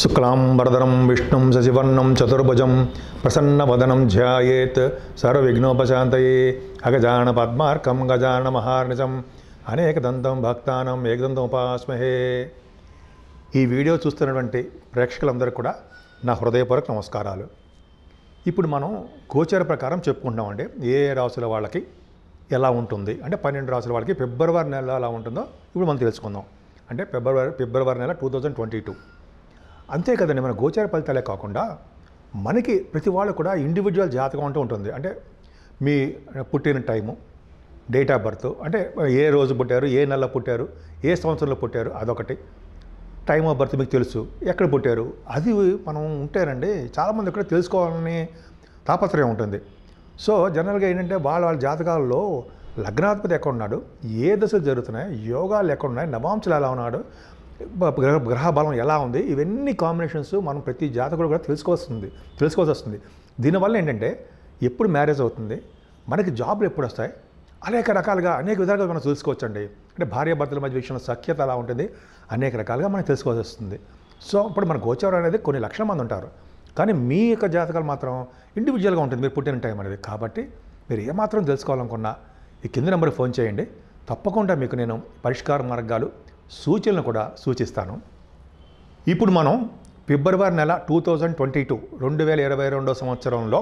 శుక్లాంబరదరం విష్ణుం శశివర్ణం చతుర్భుజం ప్రసన్నవదనం ధ్యాయేత్ సర్వవిఘ్నోపశాంతయే అగజాన పద్మార్కం గజాన మహార్నిజం అనేకదంతం భక్తానం ఏకదంతం ఉపాస్మహే ఈ వీడియో చూస్తున్నటువంటి ప్రేక్షకులందరూ కూడా నా హృదయపూర్వక నమస్కారాలు ఇప్పుడు మనం గోచర ప్రకారం చెప్పుకుంటామండి ఏ రాసుల వాళ్ళకి ఎలా ఉంటుంది అంటే పన్నెండు రాసుల వాళ్ళకి ఫిబ్రవరి నెల ఎలా ఉంటుందో ఇప్పుడు మనం తెలుసుకుందాం అంటే ఫిబ్రవరి ఫిబ్రవరి నెల టూ థౌజండ్ ట్వంటీ టూ అంతే కదండి మన గోచార ఫలితాలే కాకుండా మనకి ప్రతి వాళ్ళు కూడా ఇండివిజువల్ జాతకం అంటూ ఉంటుంది అంటే మీ పుట్టిన టైము డేట్ ఆఫ్ బర్త్ అంటే ఏ రోజు పుట్టారు ఏ నెలలో పుట్టారు ఏ సంవత్సరంలో పుట్టారు అదొకటి టైమ్ ఆఫ్ బర్త్ మీకు తెలుసు ఎక్కడ పుట్టారు అది మనం ఉంటేనండి చాలామంది ఇక్కడ తెలుసుకోవాలని తాపత్రయం ఉంటుంది సో జనరల్గా ఏంటంటే వాళ్ళ వాళ్ళ జాతకాల్లో లగ్నాధిపతి ఎక్కడ ఉన్నాడు ఏ దశలు జరుగుతున్నాయి యోగాలు ఎక్కడ ఉన్నాయి నవాంశాలు ఎలా ఉన్నాడు గ్రహ బలం ఎలా ఉంది ఇవన్నీ కాంబినేషన్స్ మనం ప్రతి జాతకుడు కూడా తెలుసుకోవాల్సింది తెలుసుకోవాల్సి వస్తుంది దీనివల్ల ఏంటంటే ఎప్పుడు మ్యారేజ్ అవుతుంది మనకి జాబ్లు ఎప్పుడు వస్తాయి అనేక రకాలుగా అనేక విధాలుగా మనం తెలుసుకోవచ్చండి అంటే భార్యాభర్తల మధ్య విషయంలో సఖ్యత అలా ఉంటుంది అనేక రకాలుగా మనం తెలుసుకోవాల్సి వస్తుంది సో ఇప్పుడు మన గోచరం అనేది కొన్ని లక్షల మంది ఉంటారు కానీ మీ యొక్క జాతకాలు మాత్రం ఇండివిజువల్గా ఉంటుంది మీరు పుట్టిన టైం అనేది కాబట్టి మీరు ఏమాత్రం తెలుసుకోవాలనుకున్నా ఈ కింద నెంబర్కి ఫోన్ చేయండి తప్పకుండా మీకు నేను పరిష్కార మార్గాలు సూచనలు కూడా సూచిస్తాను ఇప్పుడు మనం ఫిబ్రవరి నెల టూ థౌజండ్ ట్వంటీ టూ రెండు వేల ఇరవై రెండో సంవత్సరంలో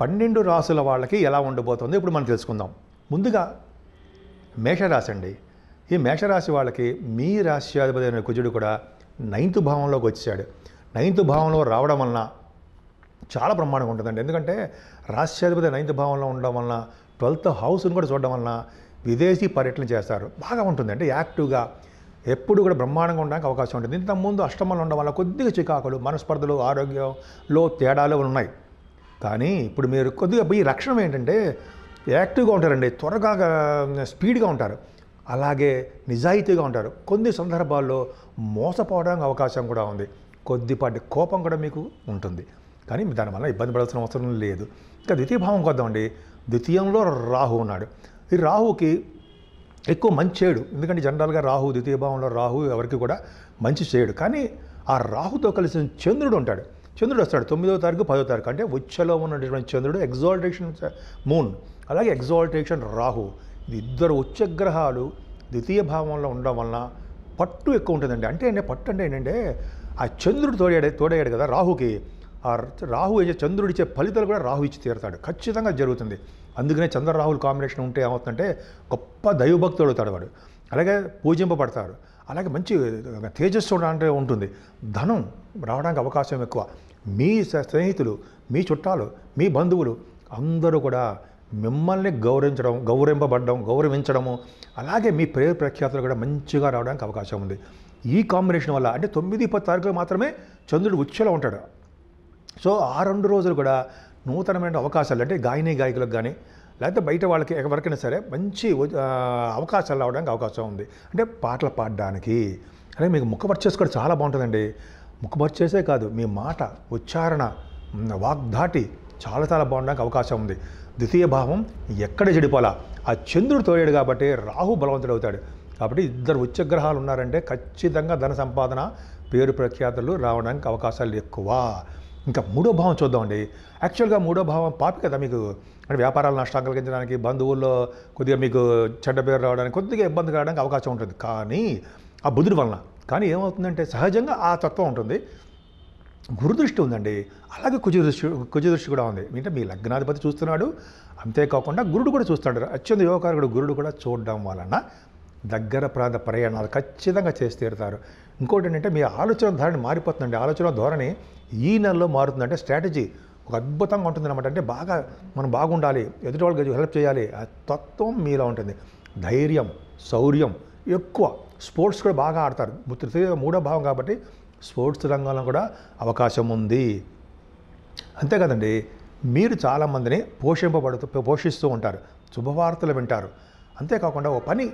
పన్నెండు రాసుల వాళ్ళకి ఎలా ఉండబోతుందో ఇప్పుడు మనం తెలుసుకుందాం ముందుగా మేషరాశి అండి ఈ మేషరాశి వాళ్ళకి మీ రాశ్యాధిపతి అయిన కుజుడు కూడా నైన్త్ భావంలోకి వచ్చాడు నైన్త్ భావంలో రావడం వలన చాలా బ్రహ్మాండంగా ఉంటుందండి ఎందుకంటే రాశ్యాధిపతి నైన్త్ భావంలో ఉండడం వలన ట్వెల్త్ హౌస్ని కూడా చూడడం వలన విదేశీ పర్యటన చేస్తారు బాగా ఉంటుందండి యాక్టివ్గా ఎప్పుడు కూడా బ్రహ్మాండంగా ఉండడానికి అవకాశం ఉంటుంది ఇంతకుముందు అష్టమలు ఉండడం వల్ల కొద్దిగా చికాకులు మనస్పర్ధలు ఆరోగ్యంలో తేడాలు ఉన్నాయి కానీ ఇప్పుడు మీరు కొద్దిగా ఈ లక్షణం ఏంటంటే యాక్టివ్గా ఉంటారండి త్వరగా స్పీడ్గా ఉంటారు అలాగే నిజాయితీగా ఉంటారు కొన్ని సందర్భాల్లో మోసపోవడానికి అవకాశం కూడా ఉంది కొద్దిపాటి కోపం కూడా మీకు ఉంటుంది కానీ దానివల్ల ఇబ్బంది పడాల్సిన అవసరం లేదు ఇంకా ద్వితీయ భావం కొద్దామండి ద్వితీయంలో రాహు ఉన్నాడు ఈ రాహుకి ఎక్కువ మంచి చేయడు ఎందుకంటే జనరల్గా రాహు ద్వితీయ భావంలో రాహు ఎవరికి కూడా మంచి చేయడు కానీ ఆ రాహుతో కలిసి చంద్రుడు ఉంటాడు చంద్రుడు వస్తాడు తొమ్మిదో తారీఖు పదో తారీఖు అంటే ఉచ్చలో ఉన్నటువంటి చంద్రుడు ఎగ్జాల్టేషన్ మూన్ అలాగే ఎగ్జాల్టేషన్ రాహు ఇది ఇద్దరు ఉచ్చగ్రహాలు ద్వితీయ భావంలో ఉండడం వలన పట్టు ఎక్కువ ఉంటుందండి అంటే ఏంటంటే పట్టు అంటే ఏంటంటే ఆ చంద్రుడు తోడాడు తోడయ్యాడు కదా రాహుకి ఆ రాహు చంద్రుడిచ్చే ఫలితాలు కూడా రాహు ఇచ్చి తీరుతాడు ఖచ్చితంగా జరుగుతుంది అందుకనే చంద్రరాహుల్ కాంబినేషన్ ఉంటే ఏమవుతుందంటే గొప్ప దైవభక్తుడు అవుతాడు వాడు అలాగే పూజింపబడతాడు అలాగే మంచి తేజస్సు అంటే ఉంటుంది ధనం రావడానికి అవకాశం ఎక్కువ మీ స్నేహితులు మీ చుట్టాలు మీ బంధువులు అందరూ కూడా మిమ్మల్ని గౌరవించడం గౌరవింపబడడం గౌరవించడము అలాగే మీ ప్రేరు ప్రఖ్యాతులు కూడా మంచిగా రావడానికి అవకాశం ఉంది ఈ కాంబినేషన్ వల్ల అంటే తొమ్మిది పది తారీఖులు మాత్రమే చంద్రుడు ఉచ్చలో ఉంటాడు సో ఆ రెండు రోజులు కూడా నూతనమైన అవకాశాలు అంటే గాయని గాయకులకు కానీ లేకపోతే బయట వాళ్ళకి ఎవరికైనా సరే మంచి అవకాశాలు రావడానికి అవకాశం ఉంది అంటే పాటలు పాడడానికి అదే మీకు ముఖపరిచేసి కూడా చాలా బాగుంటుందండి ముఖపరిచేసే కాదు మీ మాట ఉచ్చారణ వాగ్దాటి చాలా చాలా బాగుండడానికి అవకాశం ఉంది ద్వితీయ భావం ఎక్కడ చెడిపోలా ఆ చంద్రుడు తోడాడు కాబట్టి రాహు బలవంతుడు అవుతాడు కాబట్టి ఇద్దరు ఉచ్చగ్రహాలు ఉన్నారంటే ఖచ్చితంగా ధన సంపాదన పేరు ప్రఖ్యాతులు రావడానికి అవకాశాలు ఎక్కువ ఇంకా మూడో భావం చూద్దామండి యాక్చువల్గా మూడో భావం పాపి కదా మీకు అంటే వ్యాపారాలు నష్టాలు కలిగించడానికి బంధువుల్లో కొద్దిగా మీకు చెడ్డ పేరు రావడానికి కొద్దిగా ఇబ్బంది కావడానికి అవకాశం ఉంటుంది కానీ ఆ బుధుడి వలన కానీ ఏమవుతుందంటే సహజంగా ఆ తత్వం ఉంటుంది గురుదృష్టి ఉందండి అలాగే కుజదృష్టి కుజదృష్టి కూడా ఉంది అంటే మీ లగ్నాధిపతి చూస్తున్నాడు అంతేకాకుండా గురుడు కూడా చూస్తాడు అత్యంత యువకారుడు గురుడు కూడా చూడడం వలన దగ్గర ప్రాంత ప్రయాణాలు ఖచ్చితంగా చేసి తీరుతారు ఇంకోటి ఏంటంటే మీ ఆలోచన ధోరణి మారిపోతుందండి ఆలోచన ధోరణి ఈ నెలలో మారుతుందంటే స్ట్రాటజీ ఒక అద్భుతంగా ఉంటుంది అనమాట అంటే బాగా మనం బాగుండాలి ఎదుటి వాళ్ళకి హెల్ప్ చేయాలి ఆ తత్వం మీలో ఉంటుంది ధైర్యం శౌర్యం ఎక్కువ స్పోర్ట్స్ కూడా బాగా ఆడతారు తృతీయ మూడో భావం కాబట్టి స్పోర్ట్స్ రంగంలో కూడా అవకాశం ఉంది అంతే కదండి మీరు చాలామందిని పోషింపబడుతూ పోషిస్తూ ఉంటారు శుభవార్తలు వింటారు అంతేకాకుండా ఓ పని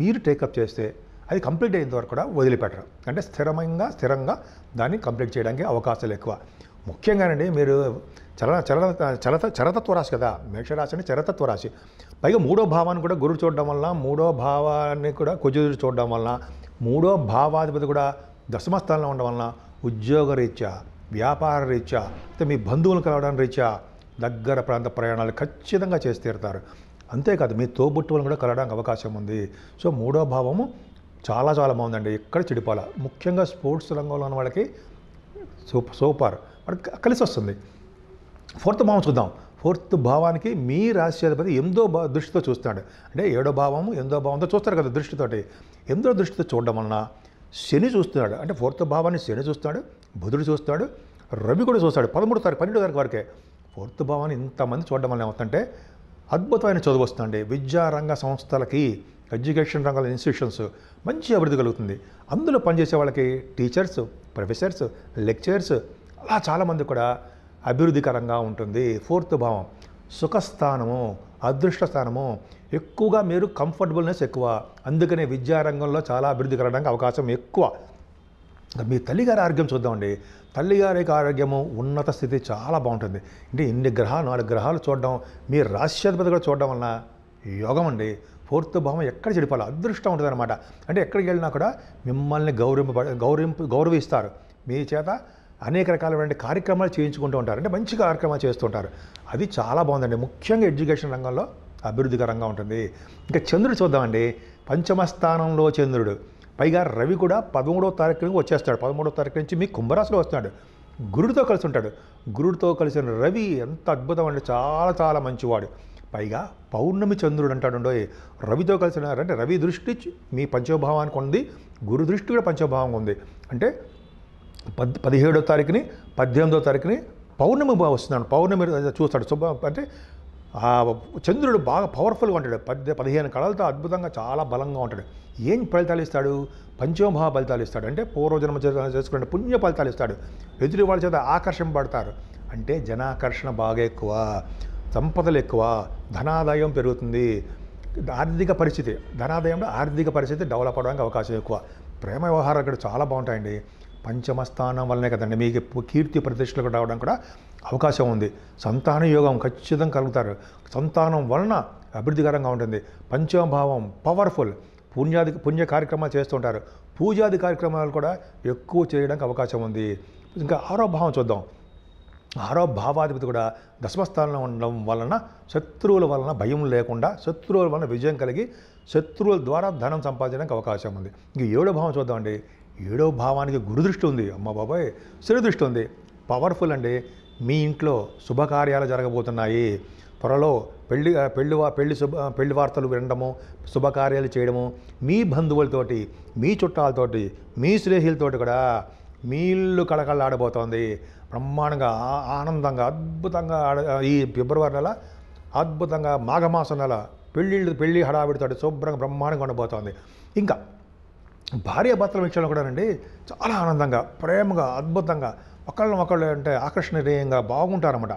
మీరు టేకప్ చేస్తే అది కంప్లీట్ అయ్యేంత వరకు కూడా వదిలిపెట్టరు అంటే స్థిరమంగా స్థిరంగా దాన్ని కంప్లీట్ చేయడానికి అవకాశాలు ఎక్కువ ముఖ్యంగానండి మీరు చలన చలన చలత చరతత్వ రాశి కదా మేషరాశి అంటే చరతత్వ రాశి పైగా మూడో భావాన్ని కూడా గురువు చూడడం వలన మూడో భావాన్ని కూడా కుజుడు చూడడం వలన మూడో భావాధిపతి కూడా దశమ ఉండడం వలన ఉద్యోగ రీత్యా వ్యాపార రీత్యా అయితే మీ బంధువులు కలవడం రీత్యా దగ్గర ప్రాంత ప్రయాణాలు ఖచ్చితంగా చేసి తీరుతారు అంతేకాదు మీ తోబుట్టువులను కూడా కలవడానికి అవకాశం ఉంది సో మూడో భావము చాలా చాలా బాగుందండి ఎక్కడ చెడిపోాల ముఖ్యంగా స్పోర్ట్స్ రంగంలో ఉన్న వాళ్ళకి సూపర్ సూపర్ వాళ్ళకి కలిసి వస్తుంది ఫోర్త్ భావం చూద్దాం ఫోర్త్ భావానికి మీ రాశ్యాధిపతి ఎందో బా దృష్టితో చూస్తాడు అంటే ఏడో భావము ఎందో భావంతో చూస్తారు కదా దృష్టితోటి ఎందో దృష్టితో చూడడం వలన శని చూస్తున్నాడు అంటే ఫోర్త్ భావాన్ని శని చూస్తాడు బుధుడు చూస్తాడు రవి కూడా చూస్తాడు పదమూడు తారీఖు పన్నెండో తారీఖు వరకే ఫోర్త్ భావాన్ని ఇంతమంది చూడడం వల్ల ఏమవుతుందంటే అద్భుతమైన చదువు వస్తుందండి విద్యారంగ సంస్థలకి ఎడ్యుకేషన్ రంగాల ఇన్స్టిట్యూషన్స్ మంచి అభివృద్ధి కలుగుతుంది అందులో పనిచేసే వాళ్ళకి టీచర్స్ ప్రొఫెసర్స్ లెక్చరర్స్ అలా చాలామంది కూడా అభివృద్ధికరంగా ఉంటుంది ఫోర్త్ భావం సుఖస్థానము అదృష్ట స్థానము ఎక్కువగా మీరు కంఫర్టబుల్నెస్ ఎక్కువ అందుకనే విద్యారంగంలో చాలా అభివృద్ధి కలగడానికి అవకాశం ఎక్కువ మీ తల్లిగారి ఆరోగ్యం చూద్దామండి తల్లిగారి ఆరోగ్యము ఉన్నత స్థితి చాలా బాగుంటుంది అంటే ఇన్ని గ్రహాలు నాలుగు గ్రహాలు చూడడం మీ రాశ్యాధిపతి కూడా చూడడం వలన యోగం అండి ఫోర్త్ భావం ఎక్కడ చెడిపోవాలి అదృష్టం ఉంటుంది అనమాట అంటే ఎక్కడికి వెళ్ళినా కూడా మిమ్మల్ని గౌరవింప గౌరవింపు గౌరవిస్తారు మీ చేత అనేక రకాలైన కార్యక్రమాలు చేయించుకుంటూ ఉంటారు అంటే మంచి కార్యక్రమాలు చేస్తుంటారు అది చాలా బాగుందండి ముఖ్యంగా ఎడ్యుకేషన్ రంగంలో అభివృద్ధికరంగా ఉంటుంది ఇంకా చంద్రుడు చూద్దామండి పంచమ స్థానంలో చంద్రుడు పైగా రవి కూడా పదమూడో తారీఖు నుంచి వచ్చేస్తాడు పదమూడో తారీఖు నుంచి మీ కుంభరాశిలో వస్తున్నాడు గురుడితో కలిసి ఉంటాడు గురుడితో కలిసిన రవి ఎంత అద్భుతం అంటే చాలా చాలా మంచివాడు పైగా పౌర్ణమి చంద్రుడు అంటాడు రవితో కలిసి అంటే రవి దృష్టి మీ పంచభావానికి ఉంది గురు దృష్టి కూడా పంచభావంగా ఉంది అంటే పద్ పదిహేడో తారీఖుని పద్దెనిమిదో తారీఖుని పౌర్ణమి వస్తున్నాడు పౌర్ణమి చూస్తాడు శుభ అంటే ఆ చంద్రుడు బాగా పవర్ఫుల్గా ఉంటాడు పద్దె పదిహేను కళలతో అద్భుతంగా చాలా బలంగా ఉంటాడు ఏం ఫలితాలు ఇస్తాడు పంచోభావ ఫలితాలు ఇస్తాడు అంటే పూర్వజన్మ చేసుకునే పుణ్య ఫలితాలు ఇస్తాడు ఎదురు వాళ్ళ చేత ఆకర్షణ పడతారు అంటే జనాకర్షణ బాగా ఎక్కువ సంపదలు ఎక్కువ ధనాదాయం పెరుగుతుంది ఆర్థిక పరిస్థితి ధనాదాయంలో ఆర్థిక పరిస్థితి డెవలప్ అవడానికి అవకాశం ఎక్కువ ప్రేమ వ్యవహారాలు ఇక్కడ చాలా బాగుంటాయండి పంచమ స్థానం వల్లనే కదండి మీకు కీర్తి ప్రతిష్టలకు రావడం కూడా అవకాశం ఉంది సంతాన యోగం ఖచ్చితంగా కలుగుతారు సంతానం వలన అభివృద్ధికరంగా ఉంటుంది పంచమభావం పవర్ఫుల్ పుణ్యాది పుణ్య కార్యక్రమాలు చేస్తుంటారు పూజాది కార్యక్రమాలు కూడా ఎక్కువ చేయడానికి అవకాశం ఉంది ఇంకా ఆరో భావం చూద్దాం ఆరో భావాధిపతి కూడా దశమస్థానంలో ఉండడం వలన శత్రువుల వలన భయం లేకుండా శత్రువుల వలన విజయం కలిగి శత్రువుల ద్వారా ధనం సంపాదించడానికి అవకాశం ఉంది ఇంక ఏడో భావం చూద్దామండి ఏడో భావానికి గురుదృష్టి ఉంది అమ్మ బాబాయ్ శ్రీదృష్టి ఉంది పవర్ఫుల్ అండి మీ ఇంట్లో శుభకార్యాలు జరగబోతున్నాయి త్వరలో పెళ్లి పెళ్లి పెళ్లి శుభ పెళ్లి వార్తలు వినడము శుభకార్యాలు చేయడము మీ బంధువులతోటి మీ చుట్టాలతోటి మీ స్నేహితులతోటి కూడా మీళ్ళు ఇల్లు కళకళలాడబోతోంది బ్రహ్మాండంగా ఆనందంగా అద్భుతంగా ఆడ ఈ ఫిబ్రవరి నెల అద్భుతంగా మాఘమాసం నెల పెళ్ళిళ్ళు పెళ్ళి హడావిడితోటి శుభ్రంగా బ్రహ్మాండంగా ఉండబోతోంది ఇంకా భార్య భర్తల విషయంలో కూడానండి చాలా ఆనందంగా ప్రేమగా అద్భుతంగా ఒకళ్ళని ఒకళ్ళు అంటే ఆకర్షణీయంగా బాగుంటారన్నమాట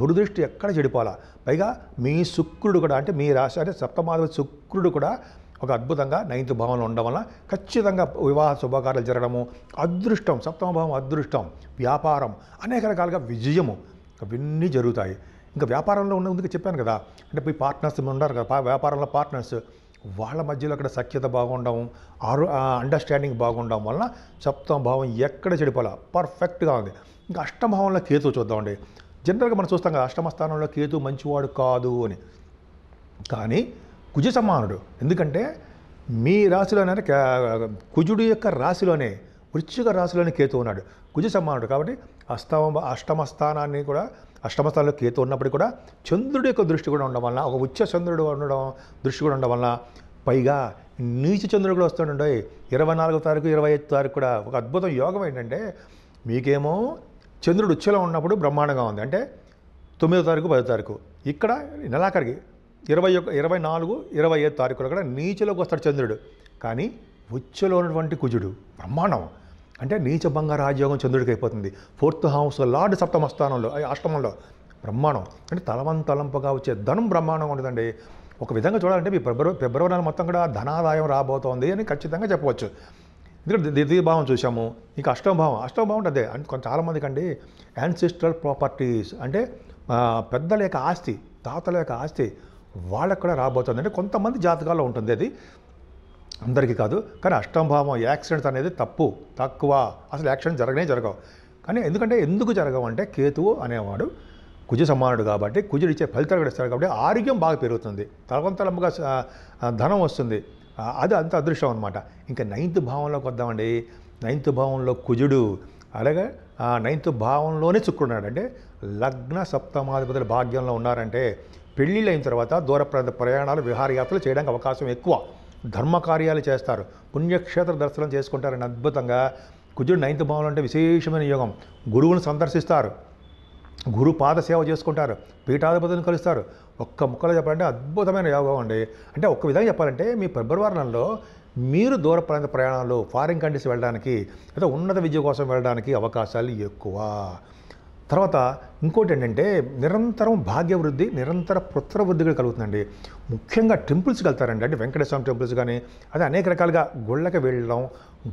గురుదృష్టి ఎక్కడ చెడిపోవాలా పైగా మీ శుక్రుడు కూడా అంటే మీ రాశి అంటే సప్తమాధవ శుక్రుడు కూడా ఒక అద్భుతంగా నైన్త్ భావంలో ఉండడం వల్ల ఖచ్చితంగా వివాహ శుభకార్యాలు జరగడము అదృష్టం సప్తమ భావం అదృష్టం వ్యాపారం అనేక రకాలుగా విజయము అవన్నీ జరుగుతాయి ఇంకా వ్యాపారంలో ఉన్న చెప్పాను కదా అంటే పోయి పార్ట్నర్స్ ఉన్నారు కదా వ్యాపారంలో పార్ట్నర్స్ వాళ్ళ మధ్యలో అక్కడ సఖ్యత బాగుండడం ఆరు అండర్స్టాండింగ్ బాగుండడం వలన సప్తమ భావం ఎక్కడ చెడిపోలే పర్ఫెక్ట్గా ఉంది ఇంకా అష్టమభావంలో కేతు చూద్దామండి జనరల్గా మనం చూస్తాం కదా అష్టమ స్థానంలో కేతు మంచివాడు కాదు అని కానీ కుజ సమానుడు ఎందుకంటే మీ రాశిలోనే కుజుడు యొక్క రాశిలోనే వృశ్చిక రాశిలోనే కేతు ఉన్నాడు కుజ సమానుడు కాబట్టి అష్టమ అష్టమ స్థానాన్ని కూడా అష్టమ స్థానంలో కేతు ఉన్నప్పటికీ కూడా చంద్రుడి యొక్క దృష్టి కూడా ఉండడం వలన ఒక ఉచ్చ చంద్రుడు ఉండడం దృష్టి కూడా ఉండడం వలన పైగా నీచ చంద్రుడు కూడా వస్తుండే ఇరవై నాలుగో తారీఖు ఇరవై ఐదు తారీఖు కూడా ఒక అద్భుతం యోగం ఏంటంటే మీకేమో చంద్రుడు ఉచ్చలో ఉన్నప్పుడు బ్రహ్మాండంగా ఉంది అంటే తొమ్మిదో తారీఖు పదో తారీఖు ఇక్కడ నెలాఖరికి ఇరవై ఒక ఇరవై నాలుగు ఇరవై ఐదు తారీఖులో కూడా నీచలోకి వస్తాడు చంద్రుడు కానీ ఉచ్చలో ఉన్నటువంటి కుజుడు బ్రహ్మాండం అంటే నీచ బంగారు రాజయోగం చంద్రుడికి అయిపోతుంది ఫోర్త్ హౌస్ లార్డ్ సప్తమ స్థానంలో అష్టమంలో బ్రహ్మాండం అంటే తలవంతలంపగా వచ్చే ధనం బ్రహ్మాండం ఉంటుందండి ఒక విధంగా చూడాలంటే మీ ఫిబ్రవరి ఫిబ్రవరి నెల మొత్తం కూడా ధనాదాయం రాబోతోంది అని ఖచ్చితంగా చెప్పవచ్చు ఎందుకంటే భావం చూసాము ఇంకా అష్టమభావం అష్టమభావం ఉంటుంది అంటే కొంచెం చాలామందికి అండి యాన్సిస్ట్రల్ ప్రాపర్టీస్ అంటే పెద్దల యొక్క ఆస్తి తాతల యొక్క ఆస్తి వాళ్ళకు కూడా రాబోతుంది అంటే కొంతమంది జాతకాల్లో ఉంటుంది అది అందరికీ కాదు కానీ అష్టంభావం యాక్సిడెంట్స్ అనేది తప్పు తక్కువ అసలు యాక్సిడెంట్ జరగనే జరగవు కానీ ఎందుకంటే ఎందుకు జరగవు అంటే కేతువు అనేవాడు కుజ సమానుడు కాబట్టి కుజుడు ఇచ్చే ఫలితాలు కూడా ఇస్తారు కాబట్టి ఆరోగ్యం బాగా పెరుగుతుంది తలవంతలంగా ధనం వస్తుంది అది అంత అదృష్టం అనమాట ఇంకా నైన్త్ భావంలోకి వద్దామండి నైన్త్ భావంలో కుజుడు అలాగే ఆ నైన్త్ భావంలోనే చుక్కున్నాడు అంటే లగ్న సప్తమాధిపతుల భాగ్యంలో ఉన్నారంటే పెళ్ళిళ్ళు అయిన తర్వాత దూర ప్రయాణాలు విహారయాత్రలు చేయడానికి అవకాశం ఎక్కువ ధర్మకార్యాలు చేస్తారు పుణ్యక్షేత్ర దర్శనం చేసుకుంటారని అద్భుతంగా కుజుడు నైన్త్ భావంలో అంటే విశేషమైన యోగం గురువును సందర్శిస్తారు గురు పాద సేవ చేసుకుంటారు పీఠాధిపతులను కలుస్తారు ఒక్క ముక్కలో చెప్పాలంటే అద్భుతమైన యోగం అండి అంటే ఒక్క విధంగా చెప్పాలంటే మీ ఫిబ్రవరి నెలలో మీరు దూర ప్రాంత ప్రయాణాల్లో ఫారిన్ కంట్రీస్ వెళ్ళడానికి లేదా ఉన్నత విద్య కోసం వెళ్ళడానికి అవకాశాలు ఎక్కువ తర్వాత ఇంకోటి ఏంటంటే నిరంతరం భాగ్యవృద్ధి నిరంతర పుత్రవృద్ధి కూడా కలుగుతుందండి ముఖ్యంగా టెంపుల్స్కి వెళ్తారండి అంటే వెంకటేశ్వర టెంపుల్స్ కానీ అదే అనేక రకాలుగా గుళ్ళకి వెళ్ళడం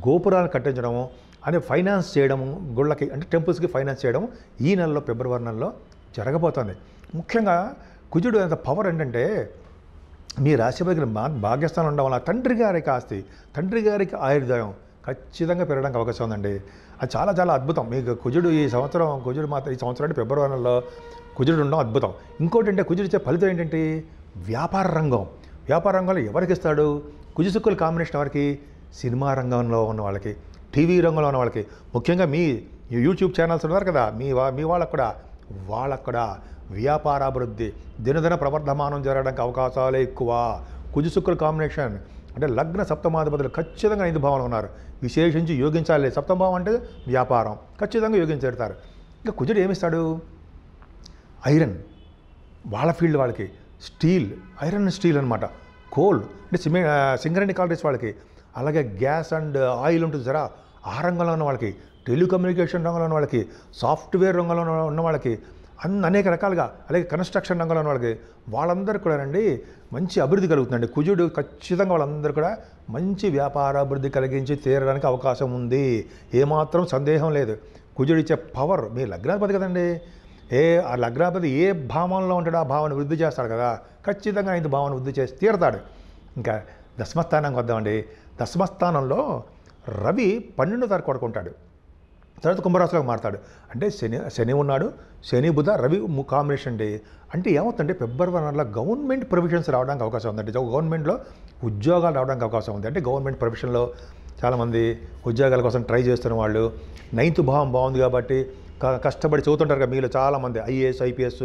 గోపురాలు కట్టించడము అదే ఫైనాన్స్ చేయడము గుళ్ళకి అంటే టెంపుల్స్కి ఫైనాన్స్ చేయడం ఈ నెలలో ఫిబ్రవరి నెలలో జరగబోతోంది ముఖ్యంగా కుజుడు అంత పవర్ ఏంటంటే మీ రాశిపతికి భా భాగ్యస్థానం ఉండడం వల్ల తండ్రి గారికి ఆస్తి తండ్రి గారికి ఆయుర్దాయం ఖచ్చితంగా పెరగడానికి అవకాశం ఉందండి అది చాలా చాలా అద్భుతం మీకు కుజుడు ఈ సంవత్సరం కుజుడు మాత్రం ఈ సంవత్సరం అంటే ఫిబ్రవరి నెలలో కుజుడు ఉండడం అద్భుతం ఇంకోటి అంటే కుజుడు ఇచ్చే ఫలితం ఏంటంటే వ్యాపార రంగం వ్యాపార రంగంలో ఎవరికి ఇస్తాడు కుజుసుక్కుల కాంబినేషన్ ఎవరికి సినిమా రంగంలో ఉన్న వాళ్ళకి టీవీ రంగంలో ఉన్న వాళ్ళకి ముఖ్యంగా మీ యూట్యూబ్ ఛానల్స్ ఉన్నారు కదా మీ మీ వాళ్ళకు కూడా వాళ్ళకు కూడా వ్యాపారాభివృద్ధి దినదిన ప్రవర్ధమానం జరగడానికి అవకాశాలే ఎక్కువ కుజుశుక్ర కాంబినేషన్ అంటే లగ్న సప్తమాధిపతులు ఖచ్చితంగా ఐదు భావనలు ఉన్నారు విశేషించి యోగించాలి సప్తమభావం అంటే వ్యాపారం ఖచ్చితంగా యోగించేడతారు ఇంకా కుజుడు ఏమిస్తాడు ఐరన్ వాళ్ళ ఫీల్డ్ వాళ్ళకి స్టీల్ ఐరన్ స్టీల్ అనమాట కోల్ అంటే సిమె సింగరెండి కాలరీస్ వాళ్ళకి అలాగే గ్యాస్ అండ్ ఆయిల్ ఉంటుంది జరా ఆ రంగంలో ఉన్న వాళ్ళకి టెలికమ్యూనికేషన్ రంగంలో ఉన్న వాళ్ళకి సాఫ్ట్వేర్ రంగంలో ఉన్న వాళ్ళకి అన్ని అనేక రకాలుగా అలాగే కన్స్ట్రక్షన్ రంగంలో ఉన్న వాళ్ళకి వాళ్ళందరూ కూడానండి మంచి అభివృద్ధి కలుగుతుందండి కుజుడు ఖచ్చితంగా వాళ్ళందరూ కూడా మంచి వ్యాపార అభివృద్ధి కలిగించి తీరడానికి అవకాశం ఉంది ఏమాత్రం సందేహం లేదు కుజుడు ఇచ్చే పవర్ మీ లగ్నాధిపతి కదండి ఏ ఆ లగ్నాధిపతి ఏ భావంలో ఉంటాడో ఆ భావాన్ని వృద్ధి చేస్తాడు కదా ఖచ్చితంగా ఆయన భావాన్ని వృద్ధి చేసి తీరతాడు ఇంకా దశమస్థానానికి వద్దామండి దశమస్థానంలో రవి పన్నెండు తారీఖు కొడుకుంటాడు తర్వాత కుంభరాశిలోకి మారుతాడు అంటే శని శని ఉన్నాడు శని బుధ రవి కాంబినేషన్ అండి అంటే ఏమవుతుందంటే ఫిబ్రవరి నెలలో గవర్నమెంట్ ప్రొవిషన్స్ రావడానికి అవకాశం అంటే గవర్నమెంట్లో ఉద్యోగాలు రావడానికి అవకాశం ఉంది అంటే గవర్నమెంట్ ప్రొవిషన్లో చాలామంది ఉద్యోగాల కోసం ట్రై చేస్తున్న వాళ్ళు నైన్త్ భావం బాగుంది కాబట్టి కష్టపడి చదువుతుంటారు కదా మీలో చాలామంది ఐఏఎస్ ఐపీఎస్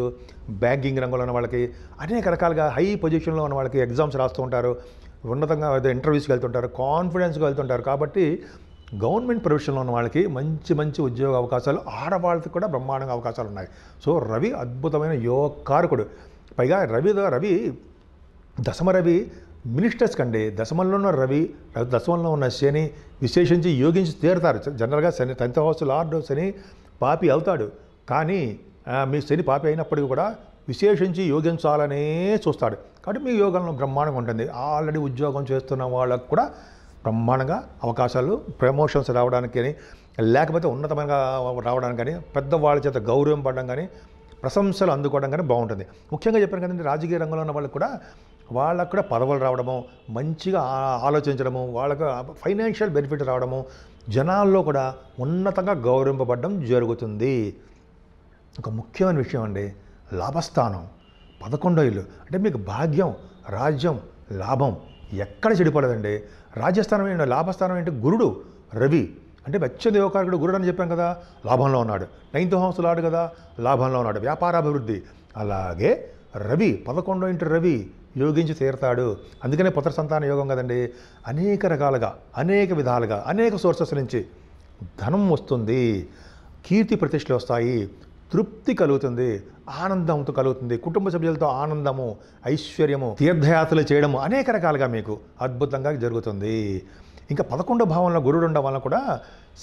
బ్యాంకింగ్ రంగంలో ఉన్న వాళ్ళకి అనేక రకాలుగా హై పొజిషన్లో ఉన్న వాళ్ళకి ఎగ్జామ్స్ రాస్తూ ఉంటారు ఉన్నతంగా ఇంటర్వ్యూస్కి వెళ్తుంటారు కాన్ఫిడెన్స్గా వెళ్తుంటారు కాబట్టి గవర్నమెంట్ ప్రొఫెషన్లో ఉన్న వాళ్ళకి మంచి మంచి ఉద్యోగ అవకాశాలు ఆడవాళ్ళకి కూడా బ్రహ్మాండంగా అవకాశాలు ఉన్నాయి సో రవి అద్భుతమైన యోగకారకుడు పైగా రవి రవి దశమ రవి మినిస్టర్స్ కండి దశమంలో ఉన్న రవి దశమంలో ఉన్న శని విశేషించి యోగించి తీరుతారు జనరల్గా Shani tenth house lord Shani పాపి అవుతాడు కానీ మీ శని పాపి అయినప్పటికీ కూడా విశేషించి యోగించాలనే చూస్తాడు కాబట్టి మీ యోగంలో బ్రహ్మాండంగా ఉంటుంది ఆల్రెడీ ఉద్యోగం చేస్తున్న వాళ్ళకు కూడా బ్రహ్మాండంగా అవకాశాలు ప్రమోషన్స్ రావడానికి కానీ లేకపోతే ఉన్నతమైన రావడానికి కానీ పెద్దవాళ్ళ చేత గౌరవం పడడం కానీ ప్రశంసలు అందుకోవడం కానీ బాగుంటుంది ముఖ్యంగా చెప్పాను కదండి రాజకీయ రంగంలో ఉన్న వాళ్ళకి కూడా వాళ్ళకు కూడా పదవులు రావడము మంచిగా ఆలోచించడము వాళ్ళకు ఫైనాన్షియల్ బెనిఫిట్ రావడము జనాల్లో కూడా ఉన్నతంగా గౌరవింపబడడం జరుగుతుంది ఒక ముఖ్యమైన విషయం అండి లాభస్థానం పదకొండో ఇల్లు అంటే మీకు భాగ్యం రాజ్యం లాభం ఎక్కడ చెడిపోలేదండి రాజస్థానం ఏంటో లాభస్థానం ఏంటి గురుడు రవి అంటే దేవకారుడు గురుడు అని చెప్పాం కదా లాభంలో ఉన్నాడు నైన్త్ హౌస్ లాడు కదా లాభంలో ఉన్నాడు వ్యాపారాభివృద్ధి అలాగే రవి పదకొండో ఇంటి రవి యోగించి తీరతాడు అందుకనే పుత్ర సంతాన యోగం కదండి అనేక రకాలుగా అనేక విధాలుగా అనేక సోర్సెస్ నుంచి ధనం వస్తుంది కీర్తి ప్రతిష్టలు వస్తాయి తృప్తి కలుగుతుంది ఆనందంతో కలుగుతుంది కుటుంబ సభ్యులతో ఆనందము ఐశ్వర్యము తీర్థయాత్రలు చేయడము అనేక రకాలుగా మీకు అద్భుతంగా జరుగుతుంది ఇంకా పదకొండో భావంలో గురుడు ఉండడం వల్ల కూడా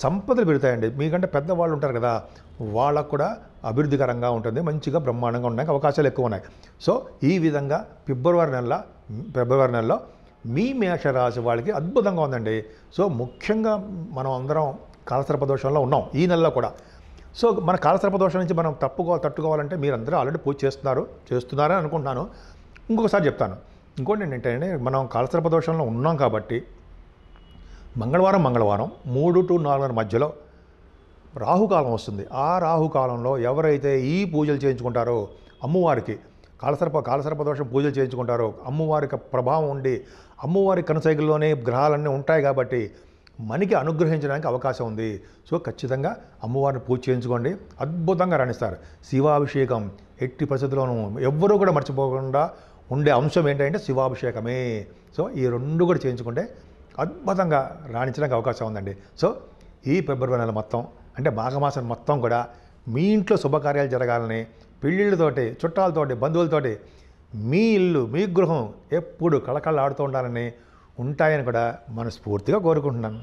సంపదలు పెరుగుతాయండి మీకంటే పెద్దవాళ్ళు ఉంటారు కదా వాళ్ళకు కూడా అభివృద్ధికరంగా ఉంటుంది మంచిగా బ్రహ్మాండంగా ఉండడానికి అవకాశాలు ఎక్కువ ఉన్నాయి సో ఈ విధంగా ఫిబ్రవరి నెల ఫిబ్రవరి నెలలో మీ మేషరాశి వాళ్ళకి అద్భుతంగా ఉందండి సో ముఖ్యంగా మనం అందరం కాలసర్పదోషంలో ఉన్నాం ఈ నెలలో కూడా సో మన కాలసర్ప దోషం నుంచి మనం తప్పుకోవాలి తట్టుకోవాలంటే మీరందరూ ఆల్రెడీ పూజ చేస్తున్నారు చేస్తున్నారని అనుకుంటున్నాను ఇంకొకసారి చెప్తాను ఇంకోటి ఏంటంటే మనం కాలసర్ప దోషంలో ఉన్నాం కాబట్టి మంగళవారం మంగళవారం మూడు టు నాలుగున్నర మధ్యలో రాహుకాలం వస్తుంది ఆ రాహుకాలంలో ఎవరైతే ఈ పూజలు చేయించుకుంటారో అమ్మవారికి కాలసర్ప కాలసర్ప దోషం పూజలు చేయించుకుంటారో అమ్మవారికి ప్రభావం ఉండి అమ్మవారి కనుసైకిల్లోనే గ్రహాలన్నీ ఉంటాయి కాబట్టి మనకి అనుగ్రహించడానికి అవకాశం ఉంది సో ఖచ్చితంగా అమ్మవారిని పూజ చేయించుకోండి అద్భుతంగా రాణిస్తారు శివాభిషేకం ఎట్టి పరిస్థితుల్లోనూ ఎవ్వరూ కూడా మర్చిపోకుండా ఉండే అంశం ఏంటంటే శివాభిషేకమే సో ఈ రెండు కూడా చేయించుకుంటే అద్భుతంగా రాణించడానికి అవకాశం ఉందండి సో ఈ ఫిబ్రవరి నెల మొత్తం అంటే మాఘమాసం మొత్తం కూడా మీ ఇంట్లో శుభకార్యాలు జరగాలని పెళ్ళిళ్ళతోటి చుట్టాలతోటి బంధువులతోటి మీ ఇల్లు మీ గృహం ఎప్పుడు కళకళ ఆడుతూ ఉండాలని ఉంటాయని కూడా మనస్ఫూర్తిగా కోరుకుంటున్నాను